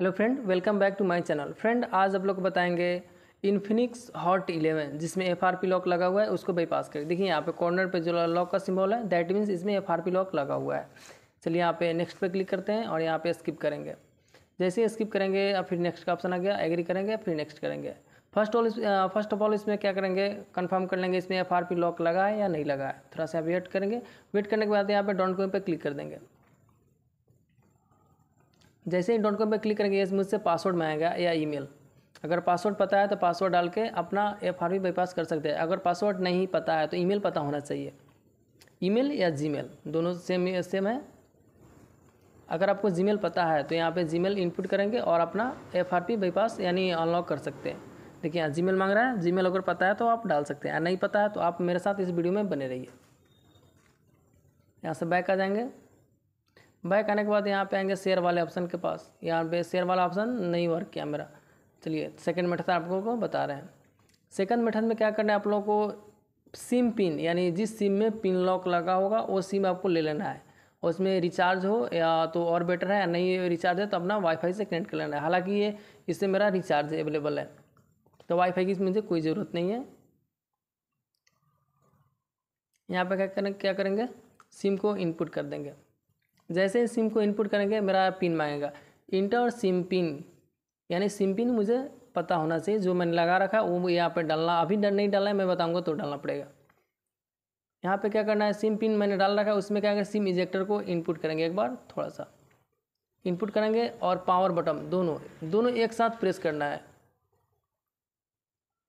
hello friend welcome back to my channel friend आज आप लोग बताएंगे इन्फिनिक्स हॉट इलेवन जिसमें एफ आर पी लॉक लगा हुआ है उसको बाईपास करें देखिए यहाँ पे कॉर्नर पे जो लॉक का सिंबल है दैट मीन्स इसमें एफ आर पी लॉक लगा हुआ है चलिए यहाँ पे नेक्स्ट पे क्लिक करते हैं और यहाँ पे स्किप करेंगे जैसे स्किप करेंगे या फिर नेक्स्ट का ऑप्शन आ गया एग्री करेंगे फिर नेक्स्ट करेंगे first all first of all इसमें क्या करेंगे कन्फर्म कर लेंगे इसमें एफ आर पी लॉक लगा है या नहीं लगा है थोड़ा सा वेट करेंगे वेट करने के बाद यहाँ पे डाउन पे क्लिक कर देंगे जैसे ही डॉट कॉम पर क्लिक करेंगे मुझसे पासवर्ड मांगेगा या ईमेल अगर पासवर्ड पता है तो पासवर्ड डाल के अपना एफ आर बाईपास कर सकते हैं अगर पासवर्ड नहीं पता है तो ईमेल पता होना चाहिए ईमेल या जीमेल दोनों सेम सेम है अगर आपको जीमेल पता है तो यहाँ पे जीमेल इनपुट करेंगे और अपना एफ आर पी बाईपास यानी अनलॉक कर सकते हैं देखिए यहाँ जीमेल मांग रहा है जीमेल अगर पता है तो आप डाल सकते हैं नहीं पता है तो आप मेरे साथ इस वीडियो में बने रहिए यहाँ से बैक आ जाएंगे बैक आने के बाद यहाँ पे आएंगे शेयर वाले ऑप्शन के पास यहाँ पे शेयर वाला ऑप्शन नहीं वर्क किया मेरा चलिए सेकंड मेथड आप लोगों को बता रहे हैं सेकंड मेथड में क्या करना है आप लोगों को सिम पिन यानी जिस सिम में पिन लॉक लगा होगा वो सिम आपको ले लेना है उसमें रिचार्ज हो या तो और बेटर है नहीं रिचार्ज है तो अपना वाईफाई से कनेक्ट कर लेना है हालाँकि ये इससे मेरा रिचार्ज अवेलेबल है तो वाईफाई की मुझे कोई ज़रूरत नहीं है यहाँ पर क्या करें क्या करेंगे सिम को इनपुट कर देंगे जैसे ही सिम को इनपुट करेंगे मेरा पिन मांगेगा इंटर सिम पिन यानी सिम पिन मुझे पता होना चाहिए जो मैंने लगा रखा है वो यहाँ पर डालना अभी डर नहीं डालना है मैं बताऊँगा तो डालना पड़ेगा यहाँ पे क्या करना है सिम पिन मैंने डाल रखा है उसमें क्या करें सिम इजेक्टर को इनपुट करेंगे एक बार थोड़ा सा इनपुट करेंगे और पावर बटन दोनों दोनों एक साथ प्रेस करना है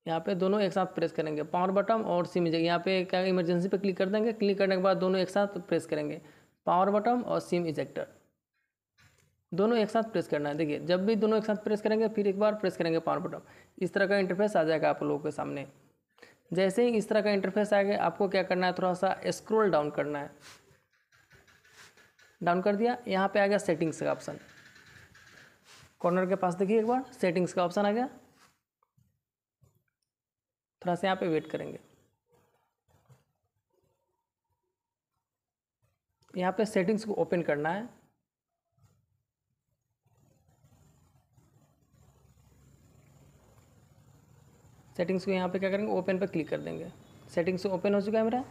यहाँ पे दोनों एक साथ प्रेस करेंगे पावर बटन और सिम इजेक्टर यहाँ पे क्या इमरजेंसी पे क्लिक कर देंगे क्लिक करने के बाद दोनों एक साथ प्रेस करेंगे पावर बटन और सिम इजेक्टर दोनों एक साथ प्रेस करना है देखिए जब भी दोनों एक साथ प्रेस करेंगे फिर एक बार प्रेस करेंगे पावर बटन इस तरह का इंटरफेस आ जाएगा आप लोगों के सामने जैसे ही इस तरह का इंटरफेस आएगा आपको क्या करना है थोड़ा सा स्क्रोल डाउन करना है डाउन कर दिया यहाँ पे आ गया सेटिंग्स का ऑप्शन कॉर्नर के पास देखिए एक बार सेटिंग्स का ऑप्शन आ गया थोड़ा सा यहाँ पे वेट करेंगे यहाँ पे सेटिंग्स को ओपन करना है सेटिंग्स को यहाँ पे क्या करेंगे ओपन पर क्लिक कर देंगे सेटिंग्स ओपन हो चुका है मेरा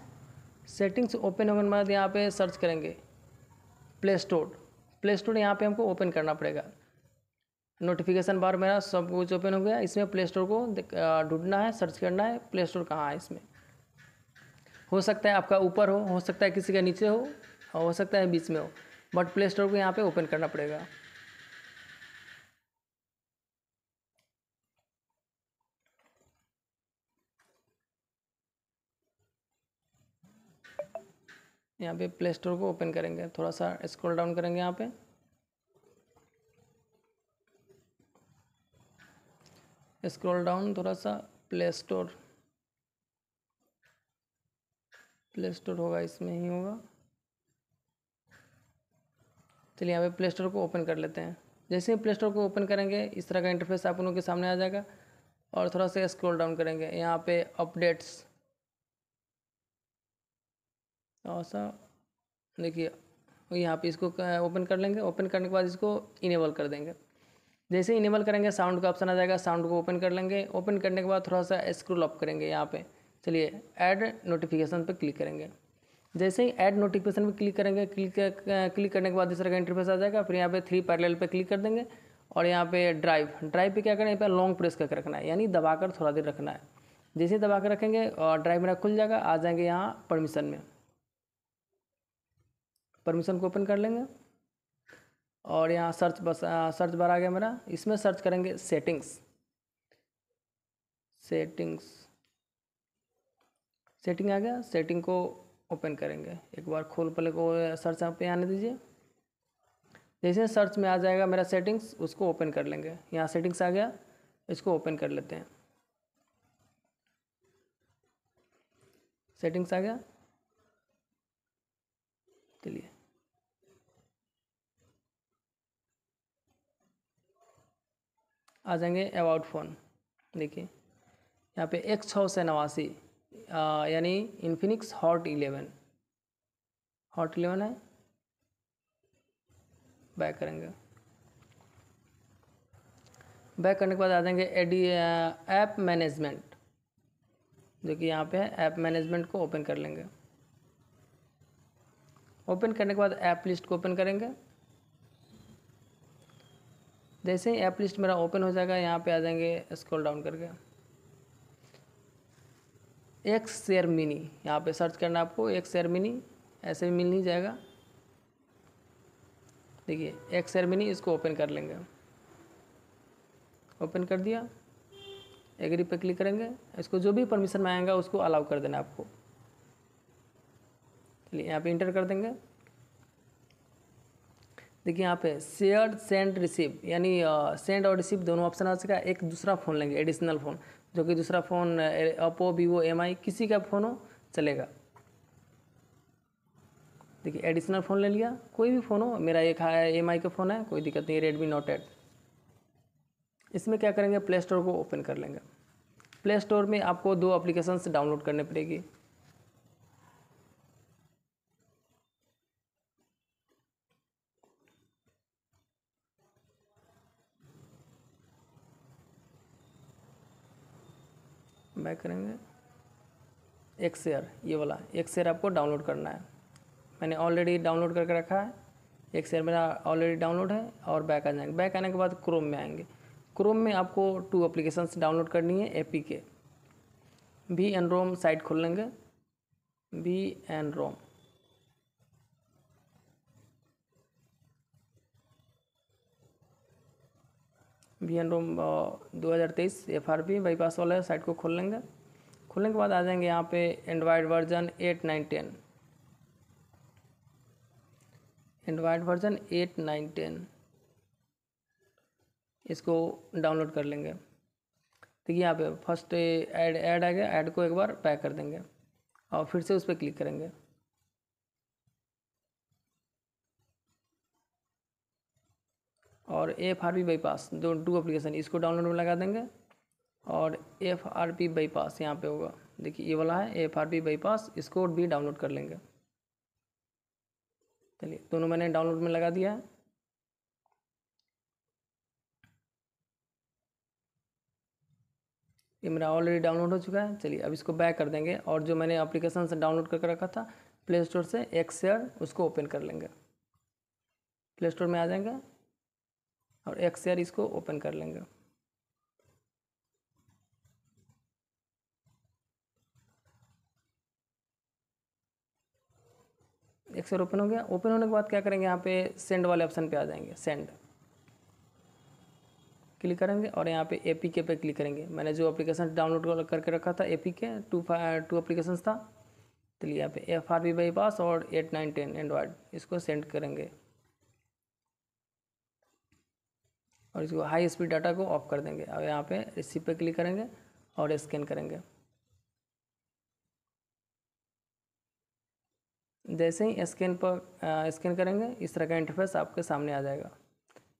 सेटिंग्स ओपन होने के बाद यहाँ पे सर्च करेंगे प्ले स्टोर प्ले स्टोर यहाँ पे हमको ओपन करना पड़ेगा नोटिफिकेशन बार मेरा सब कुछ ओपन हो गया इसमें प्ले स्टोर को ढूंढना है सर्च करना है प्ले स्टोर कहाँ है इसमें हो सकता है आपका ऊपर हो हो सकता है किसी का नीचे हो और हाँ, हो सकता है बीच में हो बट प्ले स्टोर को यहाँ पे ओपन करना पड़ेगा यहाँ पे प्ले स्टोर को ओपन करेंगे थोड़ा सा स्क्रॉल डाउन करेंगे यहाँ पे स्क्रॉल डाउन थोड़ा सा प्ले स्टोर प्ले स्टोर होगा इसमें ही होगा चलिए यहाँ पे प्ले स्टोर को ओपन कर लेते हैं जैसे ही प्ले स्टोर को ओपन करेंगे इस तरह का इंटरफेस आप लोगों के सामने आ जाएगा और थोड़ा सा स्क्रॉल डाउन करेंगे यहाँ पे अपडेट्स ऐसा देखिए यहाँ पे इसको ओपन कर लेंगे ओपन करने के बाद इसको इनेबल कर देंगे जैसे ही इनेबल करेंगे साउंड का ऑप्शन आ जाएगा साउंड को ओपन कर लेंगे ओपन करने के बाद थोड़ा सा स्क्रोल अप करेंगे यहाँ पर चलिए ऐड नोटिफिकेशन पर क्लिक करेंगे जैसे ही ऐड नोटिफिकेशन में क्लिक करेंगे क्लिक क्लिक करने के बाद इस तरह का इंटरफेस आ जाएगा फिर यहाँ पे थ्री पैरेलल पे क्लिक कर देंगे और यहाँ पे ड्राइव ड्राइव पे क्या करना है यहाँ पर लॉन्ग प्रेस करके रखना है यानी दबाकर थोड़ा देर रखना है जैसे ही दबा कर रखेंगे और ड्राइव मेरा खुल जाएगा आ जाएंगे यहाँ परमिशन में परमिशन को ओपन कर लेंगे और यहाँ सर्च बस सर्च बार आ गया मेरा इसमें सर्च करेंगे सेटिंग्स सेटिंग्स सेटिंग आ गया सेटिंग को ओपन करेंगे एक बार खोल पले को सर्च यहाँ पे आने दीजिए जैसे सर्च में आ जाएगा मेरा सेटिंग्स उसको ओपन कर लेंगे यहाँ सेटिंग्स आ गया इसको ओपन कर लेते हैं सेटिंग्स आ गया चलिए आ जाएंगे अबाउट फ़ोन देखिए यहाँ पे एक छः सौ नवासी यानी Infinix Hot eleven Hot eleven है बैक करेंगे बैक करने के बाद आ जाएंगे एडी ऐप मैनेजमेंट जो कि यहाँ पे है ऐप मैनेजमेंट को ओपन कर लेंगे ओपन करने के बाद ऐप लिस्ट को ओपन करेंगे जैसे ही ऐप लिस्ट मेरा ओपन हो जाएगा यहाँ पे आ जाएंगे स्क्रॉल डाउन करके एक्स शेयर मिनी यहाँ पे सर्च करना आपको एक्स शेयर मिनी ऐसे मिल नहीं जाएगा देखिए एक्स शेयर मिनी इसको ओपन कर लेंगे ओपन कर दिया एग्री पे क्लिक करेंगे इसको जो भी परमिशन मांगेगा उसको अलाउ कर देना आपको चलिए यहाँ पे इंटर कर देंगे देखिए यहाँ पे शेयर सेंड रिसीव यानी सेंड और रिसीव दोनों ऑप्शन आ है एक दूसरा फ़ोन लेंगे एडिशनल फ़ोन जो कि दूसरा phone Oppo Vivo M I किसी का फ़ोन हो चलेगा देखिए एडिशनल फ़ोन ले लिया कोई भी फ़ोन हो मेरा एक है एम आई का फ़ोन है कोई दिक्कत नहीं रेडमी नोट एट इसमें क्या करेंगे प्ले स्टोर को ओपन कर लेंगे प्ले स्टोर में आपको दो अप्लीकेशन डाउनलोड करने पड़ेगी बैक करेंगे एक शेयर ये वाला एक शेयर आपको डाउनलोड करना है मैंने ऑलरेडी डाउनलोड करके रखा है एक शेयर मेरा ऑलरेडी डाउनलोड है और बैक आ जाएंगे बैक आने के बाद क्रोम में आएंगे क्रोम में आपको टू अप्लीकेशंस डाउनलोड करनी है ए पी के भी एन रोम साइट खोल लेंगे भी N ROM B N ROM दो हज़ार तेईस एफ आर पी बाईपास वाला साइट को खोल लेंगे खोलने के बाद आ जाएंगे यहाँ पे Android version eight nine ten Android version eight nine ten इसको डाउनलोड कर लेंगे देखिए यहाँ पे फर्स्ट ऐड ऐड आ गया ऐड को एक बार पैक कर देंगे और फिर से उस पर क्लिक करेंगे और एफ आर पी बाईपास दो टू अप्लीकेशन इसको डाउनलोड में लगा देंगे और एफ आर पी बाईपास यहाँ पे होगा देखिए ये वाला है एफ आर पी बाईपास इसको भी डाउनलोड कर लेंगे चलिए दोनों मैंने डाउनलोड में लगा दिया है ये मेरा ऑलरेडी डाउनलोड हो चुका है चलिए अब इसको बैक कर देंगे और जो मैंने एप्लीकेशन से डाउनलोड करके रखा था प्ले स्टोर से एक्स उसको ओपन कर लेंगे प्ले स्टोर में आ जाएंगे और एक्सेल इसको ओपन कर लेंगे एक्सेल ओपन हो गया ओपन होने के बाद क्या करेंगे यहाँ पे सेंड वाले ऑप्शन पे आ जाएंगे सेंड क्लिक करेंगे और यहाँ पे एपीके पे क्लिक करेंगे मैंने जो एप्लीकेशन डाउनलोड करके रखा था एपीके टू टू एप्लीकेशन था तो यहाँ पे एफ आर बी बाईपास और एट नाइन टेन एंड्रॉयड इसको सेंड करेंगे और इसको हाई स्पीड डाटा को ऑफ कर देंगे अब यहाँ पे रिसीव पे क्लिक करेंगे और स्कैन करेंगे जैसे ही स्कैन पर स्कैन करेंगे इस तरह का इंटरफेस आपके सामने आ जाएगा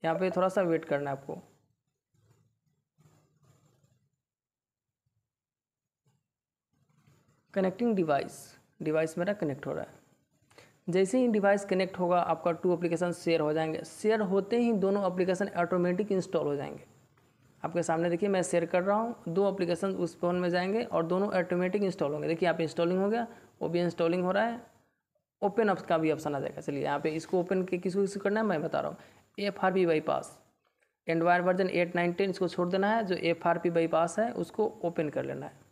यहाँ पे थोड़ा सा वेट करना है आपको कनेक्टिंग डिवाइस डिवाइस मेरा कनेक्ट हो रहा है जैसे ही डिवाइस कनेक्ट होगा आपका टू अप्लीकेशन शेयर हो जाएंगे शेयर होते ही दोनों अप्लीकेशन ऑटोमेटिक इंस्टॉल हो जाएंगे आपके सामने देखिए मैं शेयर कर रहा हूँ दो अप्लीकेशन उस फ़ोन में जाएंगे और दोनों ऑटोमेटिक इंस्टॉल होंगे देखिए आप इंस्टॉलिंग हो गया वो भी इंस्टॉलिंग हो रहा है ओपन अप का भी ऑप्शन आ जाएगा चलिए यहाँ पे इसको ओपन किसको किसको करना है मैं बता रहा हूँ F R P bypass Android version eight nine ten इसको छोड़ देना है जो एफ आर पी बाईपास है उसको ओपन कर लेना है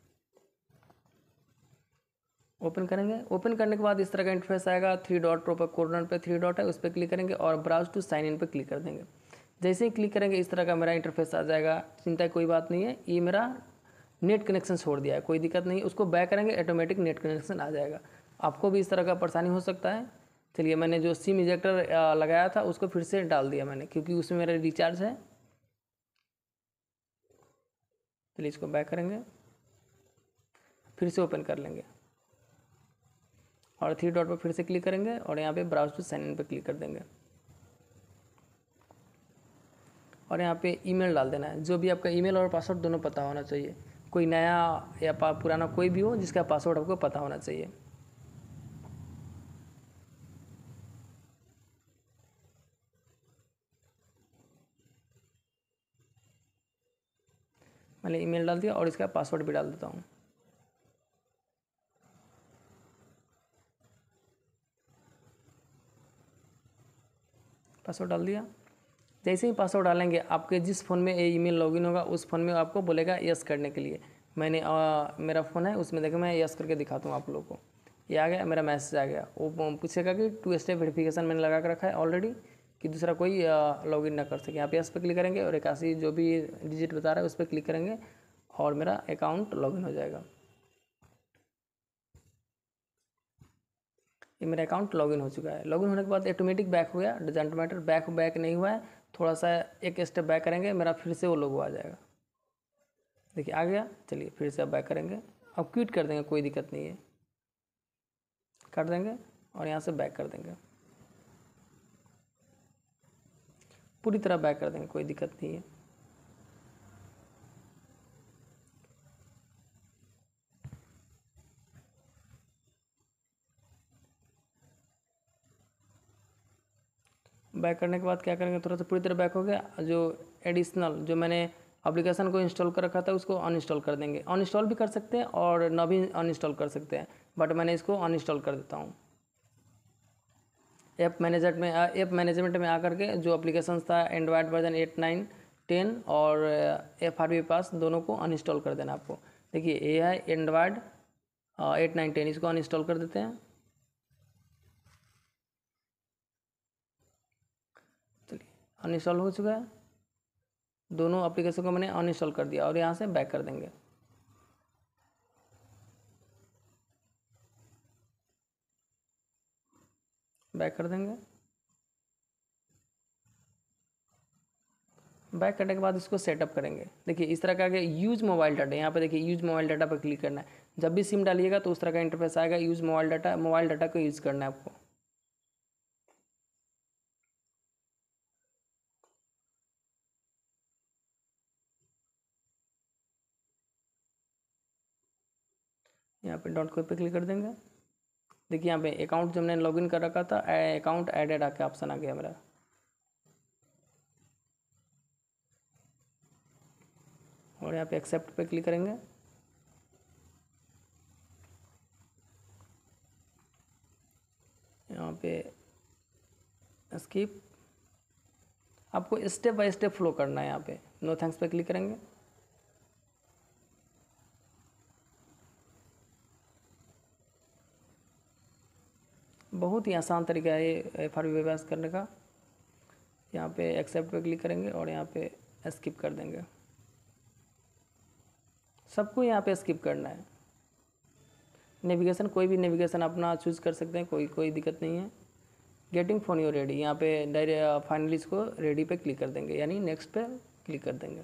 ओपन करेंगे ओपन करने के बाद इस तरह का इंटरफेस आएगा थ्री डॉट ऊपर कॉर्नर पे थ्री डॉट है उस पर क्लिक करेंगे और ब्राउज टू साइन इन पर क्लिक कर देंगे जैसे ही क्लिक करेंगे इस तरह का मेरा इंटरफेस आ जाएगा चिंता कोई बात नहीं है ये मेरा नेट कनेक्शन छोड़ दिया है कोई दिक्कत नहीं उसको बैक करेंगे ऑटोमेटिक नेट कनेक्शन आ जाएगा आपको भी इस तरह का परेशानी हो सकता है चलिए मैंने जो सिम इजेक्टर लगाया था उसको फिर से डाल दिया मैंने क्योंकि उसमें मेरा रिचार्ज है चलिए इसको बैक करेंगे फिर से ओपन कर लेंगे और थ्री डॉट पर फिर से क्लिक करेंगे और यहाँ पे ब्राउज टू साइन इन पर क्लिक कर देंगे और यहाँ पे ईमेल डाल देना है जो भी आपका ईमेल और पासवर्ड दोनों पता होना चाहिए कोई नया या पुराना कोई भी हो जिसका पासवर्ड आपको पता होना चाहिए मैंने ईमेल डाल दिया और इसका पासवर्ड भी डाल देता हूँ पासवर्ड डाल दिया जैसे ही पासवर्ड डालेंगे आपके जिस फ़ोन में ये ईमेल लॉगिन होगा उस फ़ोन में आपको बोलेगा यस करने के लिए मैंने आ, मेरा फ़ोन है उसमें देखो मैं यस करके दिखाता हूँ आप लोगों को ये आ गया मेरा मैसेज आ गया वो पूछेगा कि टू स्टेप वेरिफिकेशन मैंने लगा कर रखा है ऑलरेडी कि दूसरा कोई इन ना कर सके आप यस पर क्लिक करेंगे और इक्यासी जो भी डिजिट बता रहा है उस पर क्लिक करेंगे और मेरा अकाउंट लॉगिन हो जाएगा कि मेरा अकाउंट लॉगिन हो चुका है लॉगिन होने के बाद ऑटोमेटिक बैक हो गया डजेंट मैटर बैक बैक नहीं हुआ है थोड़ा सा एक स्टेप बैक करेंगे मेरा फिर से वो लोगो आ जाएगा देखिए आ गया चलिए फिर से आप बैक करेंगे अब क्विट कर देंगे कोई दिक्कत नहीं है कर देंगे और यहाँ से बैक कर देंगे पूरी तरह बैक कर देंगे कोई दिक्कत नहीं है बैक करने के बाद क्या करेंगे थोड़ा सा पूरी तरह बैक हो गया जो एडिशनल जो मैंने अप्लीकेशन को इंस्टॉल कर रखा था उसको अनइंस्टॉल कर देंगे अनइंस्टॉल भी कर सकते हैं और ना भी अनइंस्टॉल कर सकते हैं बट मैंने इसको अनइंस्टॉल कर देता हूँ ऐप मैनेजर में ऐप मैनेजमेंट में आकर के जो अप्लीकेशन था Android version eight nine ten और एफ आर बी पास दोनों को अनइंस्टॉल कर देना आपको देखिए ए है एंड्रॉयड एट नाइन टेन इसको अनइंस्टॉल कर देते हैं अनइंस्टॉल हो चुका है दोनों एप्लीकेशन को मैंने अनइंस्टॉल कर दिया और यहाँ से बैक कर देंगे बैक कर देंगे बैक करने के बाद इसको सेटअप करेंगे देखिए इस तरह का आगे यूज मोबाइल डाटा यहाँ पे देखिए यूज मोबाइल डाटा पर क्लिक करना है जब भी सिम डालिएगा तो उस तरह का इंटरफेस आएगा use mobile data mobile data को यूज़ करना है आपको यहाँ पे डॉट कोई पे क्लिक कर देंगे देखिए यहाँ पे अकाउंट जो हमने लॉगिन कर रखा था अकाउंट एडेड आके ऑप्शन आ गया मेरा और यहाँ पे एक्सेप्ट पे क्लिक करेंगे यहाँ पे स्किप आपको स्टेप बाय स्टेप फ्लो करना है यहाँ पे नो थैंक्स पे क्लिक करेंगे बहुत ही आसान तरीका है ये एफ आर करने का यहाँ पे एक्सेप्ट पे क्लिक करेंगे और यहाँ पे स्किप कर देंगे सबको यहाँ पे स्किप करना है नेविगेशन कोई भी नेविगेशन अपना चूज कर सकते हैं कोई कोई दिक्कत नहीं है गेटिंग फोन यू रेडी यहाँ पे फाइनली इसको रेडी पे क्लिक कर देंगे यानी नेक्स्ट पे क्लिक कर देंगे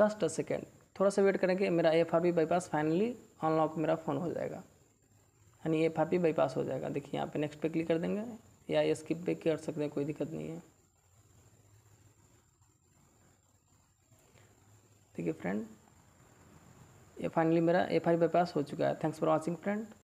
जस्ट अ सेकेंड थोड़ा सा वेट करेंगे मेरा F R P bypass finally unlock मेरा फ़ोन हो जाएगा यानी एफ आर पी बाईपास हो जाएगा देखिए यहाँ पे नेक्स्ट पे क्लिक कर देंगे या ये स्किप पे कर सकते हैं कोई दिक्कत नहीं है ठीक है फ्रेंड ये फाइनली मेरा एफ आई बाईपास हो चुका है थैंक्स फॉर वॉचिंग फ्रेंड